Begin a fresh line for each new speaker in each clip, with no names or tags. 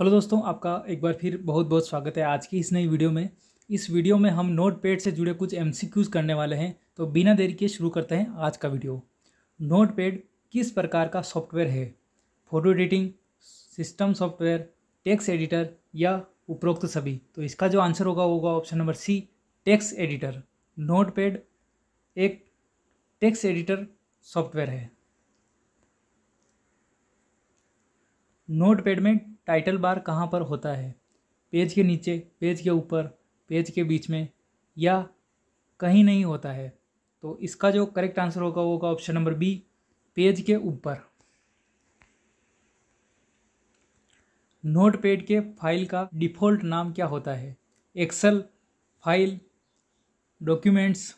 hello दोस्तों आपका एक बार फिर बहुत बहुत स्वागत है आज की इस नई वीडियो में इस वीडियो में हम नोट पेड से जुड़े कुछ एम करने वाले हैं तो बिना देरी के शुरू करते हैं आज का वीडियो नोट पेड किस प्रकार का सॉफ्टवेयर है photo editing system software text editor या उपरोक्त सभी तो इसका जो आंसर होगा होगा option number C text editor note एक टेक्स एडिटर सॉफ्टवेयर है नोट में टाइटल बार कहाँ पर होता है पेज के नीचे पेज के ऊपर पेज के बीच में या कहीं नहीं होता है तो इसका जो करेक्ट आंसर होगा वो होगा ऑप्शन नंबर बी पेज के ऊपर नोटपैड के फाइल का डिफ़ॉल्ट नाम क्या होता है एक्सेल फाइल डॉक्यूमेंट्स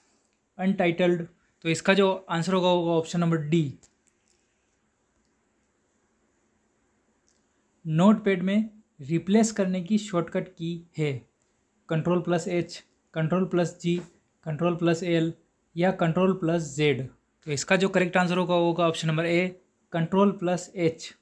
अनटाइटल्ड तो इसका जो आंसर होगा होगा ऑप्शन नंबर डी नोटपैड में रिप्लेस करने की शॉर्टकट की है control plus H control plus G control plus L या कंट्रोल प्लस जेड तो इसका जो करेक्ट आंसर होगा होगा option number A control plus H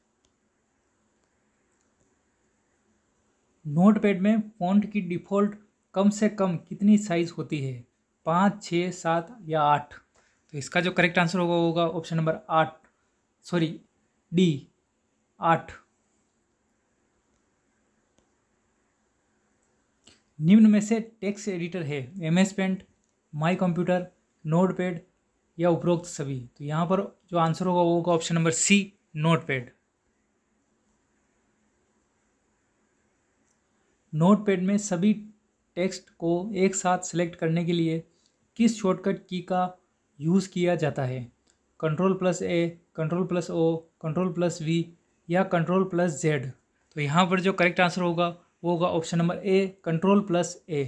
notepad में फ़ॉन्ट की डिफ़ॉल्ट कम से कम कितनी साइज़ होती है पाँच छः सात या आठ तो इसका जो करेक्ट आंसर होगा होगा ऑप्शन नंबर आठ सॉरी डी आठ निम्न में से टेक्स्ट एडिटर है M S paint my computer notepad या उपरोक्त सभी तो यहाँ पर जो आंसर होगा वो होगा option number C notepad notepad में सभी टेक्स्ट को एक साथ सेलेक्ट करने के लिए किस शॉर्टकट की का यूज़ किया जाता है control plus A control plus O control plus V या कंट्रोल प्लस जेड तो यहाँ पर जो करेक्ट आंसर होगा वो होगा option number A control plus A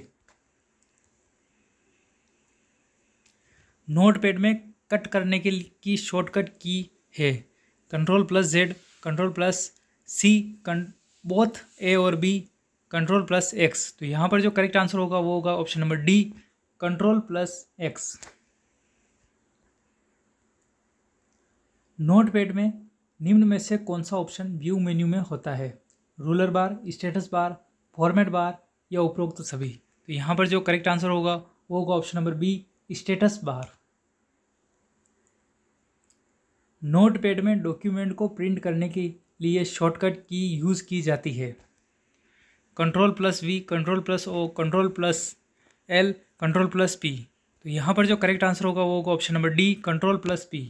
note में कट करने के की शॉर्टकट की है control plus Z control plus C both A और बी कंट्रोल प्लस एक्स तो यहाँ पर जो करेक्ट आंसर होगा वो होगा option number D control plus X notepad में निम्न में से कौन सा ऑप्शन व्यू मेन्यू में होता है ruler bar status bar format bar या उपरोक्त तो सभी तो यहाँ पर जो करेक्ट आंसर होगा वो होगा option number B status bar notepad में डॉक्यूमेंट को प्रिंट करने के लिए शॉर्टकट की यूज़ की जाती है control plus V control plus O control plus L control plus P तो यहाँ पर जो करेक्ट आंसर होगा वो होगा option number D control plus P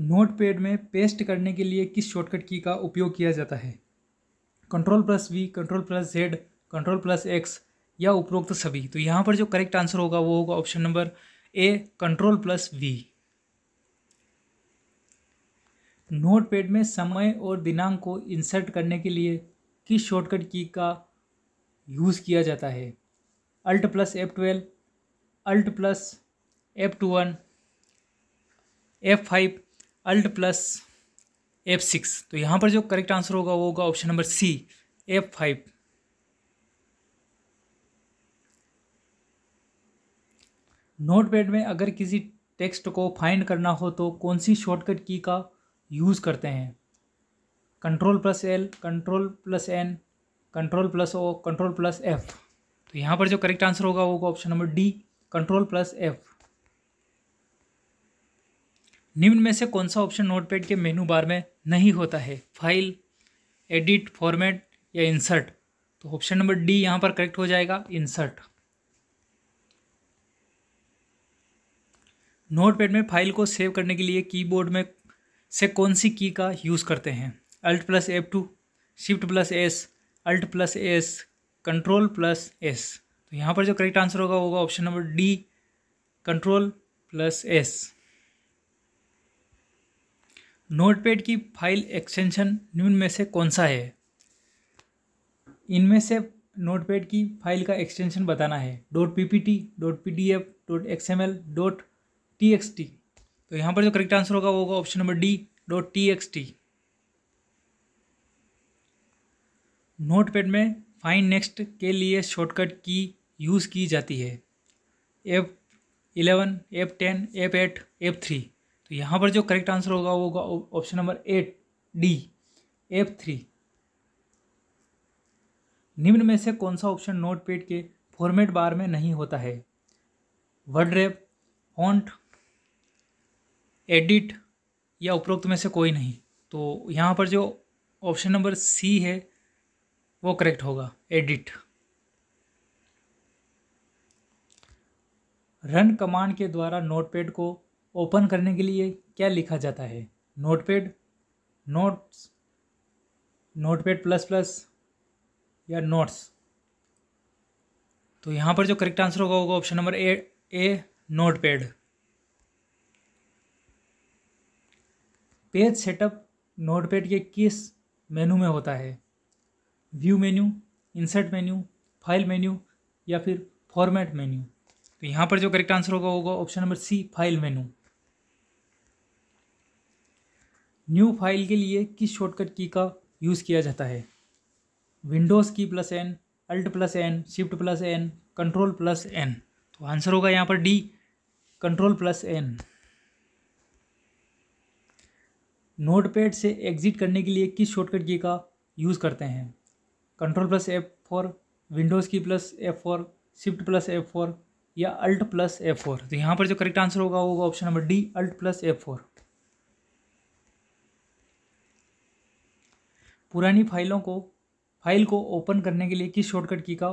notepad में पेस्ट करने के लिए किस शॉर्टकट की का उपयोग किया जाता है control plus V control plus Z control plus X या उपरोक्त तो सभी तो यहाँ पर जो करेक्ट आंसर होगा वो होगा option number A control plus V notepad में समय और दिनांक को इंसर्ट करने के लिए किस शॉर्टकट की का यूज़ किया जाता है alt plus F twelve alt plus F two one F five alt plus F six तो यहाँ पर जो करेक्ट आंसर होगा वो होगा option number C F five notepad में अगर किसी टेक्स्ट को फाइंड करना हो तो कौन सी शॉर्टकट की का यूज़ करते हैं control plus L control plus N control plus O control plus F तो यहाँ पर जो करेक्ट आंसर होगा वो होगा option number D control plus F निम्न में से कौन सा ऑप्शन नोटपैड के मेनू बार में नहीं होता है फाइल एडिट फॉर्मेट या इंसर्ट तो ऑप्शन नंबर डी यहाँ पर करेक्ट हो जाएगा इंसर्ट नोटपैड में फाइल को सेव करने के लिए कीबोर्ड में से कौन सी की का यूज़ करते हैं alt plus F two shift plus S alt plus S control plus S तो यहाँ पर जो करेक्ट आंसर होगा होगा option number D control plus S notepad की फाइल एक्सटेंशन निम्न में से कौन सा है इनमें से नोटपैड की फाइल का एक्सटेंशन बताना है dot P P T dot P D F dot X M L dot T X T तो यहाँ पर जो करेक्ट आंसर होगा वो होगा option number D dot T X T notepad में फाइन नेक्स्ट के लिए शॉर्टकट की यूज़ की जाती है F eleven F ten F eight F three तो यहाँ पर जो करेक्ट आंसर होगा वो होगा option number eight D F three निम्न में से कौन सा ऑप्शन नोटपैड के फॉर्मेट बार में नहीं होता है वर्ड रेप फॉन्ट एडिट या उपरोक्त में से कोई नहीं तो यहाँ पर जो ऑप्शन नंबर सी है वो करेक्ट होगा एडिट रन कमांड के द्वारा नोटपैड को ओपन करने के लिए क्या लिखा जाता है notepad notes notepad plus plus या नोट्स तो यहाँ पर जो करेक्ट आंसर होगा होगा option number A A notepad page setup notepad के किस मेनू में होता है view menu insert menu file menu या फिर फॉर्मेट मेन्यू तो यहाँ पर जो करेक्ट आंसर होगा होगा option number C file menu new file के लिए किस शॉर्टकट की का यूज़ किया जाता है Windows key plus N alt plus N shift plus N control plus N तो आंसर होगा यहाँ पर D control plus N notepad से एग्जिट करने के लिए किस शॉर्टकट की का यूज़ करते हैं control plus F four Windows key plus F four shift plus F four या अल्ट प्लस एफ फोर तो यहाँ पर जो करेक्ट आंसर होगा वो होगा option number D alt plus F four पुरानी फाइलों को फाइल को ओपन करने के लिए किस शॉर्टकट की का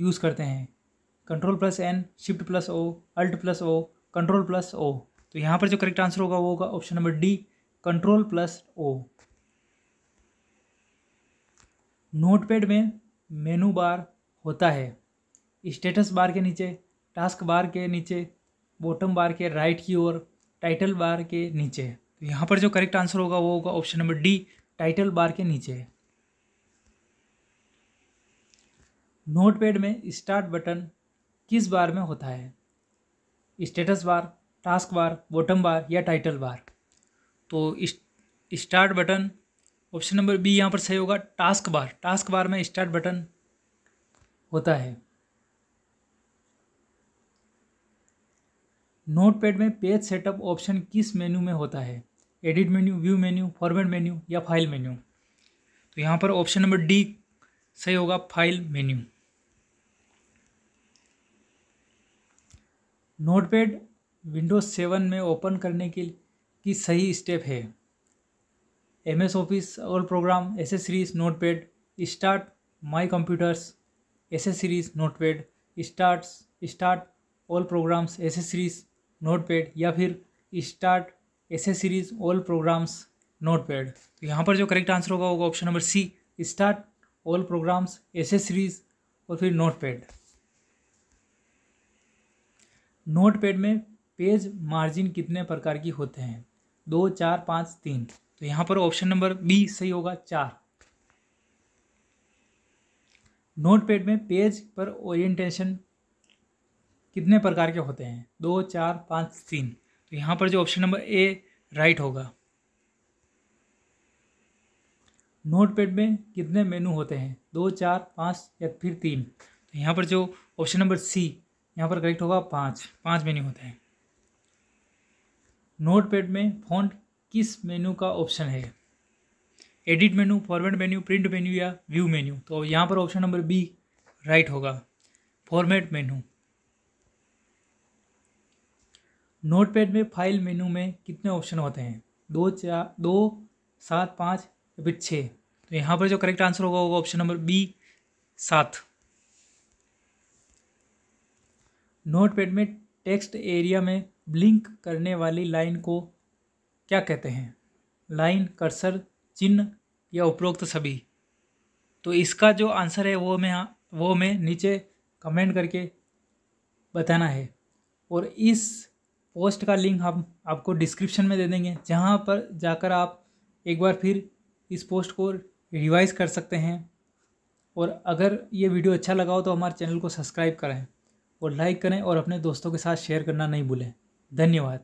यूज़ करते हैं control plus N shift plus O alt plus O control plus O तो यहाँ पर जो करेक्ट आंसर होगा वो होगा option number D control plus O notepad में मेनू बार होता है स्टेटस बार के नीचे टास्क बार के नीचे बॉटम बार के राइट की ओर टाइटल बार के नीचे तो यहाँ पर जो करेक्ट आंसर होगा वो होगा option number D title bar के नीचे है नोटपैड में स्टार्ट बटन किस बार में होता है status bar task bar bottom bar या टाइटल बार तो start button option number B यहाँ पर सही होगा टास्क बार टास्क बार में स्टार्ट बटन होता है नोटपैड में पेज सेटअप ऑप्शन किस मेनू में होता है edit menu view menu format menu या फाइल मेन्यू तो यहाँ पर ऑप्शन नंबर डी सही होगा file menu notepad Windows seven में ओपन करने के की सही स्टेप है एम एस ऑफिस और program accessories notepad start my computers accessories notepad start start all programs accessories notepad या फिर start accessories all programs notepad तो यहाँ पर जो करेक्ट आंसर होगा होगा option number C start all programs accessories और फिर नोट पैड नोट पैड में पेज मार्जिन कितने प्रकार की होते हैं दो चार पाँच तीन तो यहाँ पर ऑप्शन नंबर बी सही होगा चार नोट पैड में पेज पर ओरिएंटेशन कितने प्रकार के होते हैं दो चार पाँच तीन तो यहाँ पर जो ऑप्शन नंबर ए राइट होगा नोटपैड में कितने मेनू होते हैं दो चार पाँच या फिर तीन तो यहाँ पर जो ऑप्शन नंबर सी यहाँ पर करेक्ट होगा पाँच पाँच मेन्यू होते हैं नोटपैड में फॉन्ट किस मेन्यू का ऑप्शन है edit menu format menu print menu या व्यू मेन्यू तो यहाँ पर ऑप्शन नंबर बी राइट होगा फॉर्मेट मेन्यू नोटपैड में फाइल मेनू में कितने ऑप्शन होते हैं दो चार दो सात पाँच या फिर छः तो यहाँ पर जो करेक्ट आंसर होगा होगा ऑप्शन नंबर बी सात नोटपैड में टेक्स्ट एरिया में ब्लिंक करने वाली लाइन को क्या कहते हैं लाइन कर्सर चिन्ह या उपरोक्त तो सभी तो इसका जो आंसर है वो मैं वो मैं नीचे कमेंट करके बताना है और इस पोस्ट का लिंक हम आपको डिस्क्रिप्शन में दे देंगे जहाँ पर जाकर आप एक बार फिर इस पोस्ट को रिवाइज़ कर सकते हैं और अगर ये वीडियो अच्छा लगा हो तो हमारे चैनल को सब्सक्राइब करें और लाइक करें और अपने दोस्तों के साथ शेयर करना नहीं भूलें धन्यवाद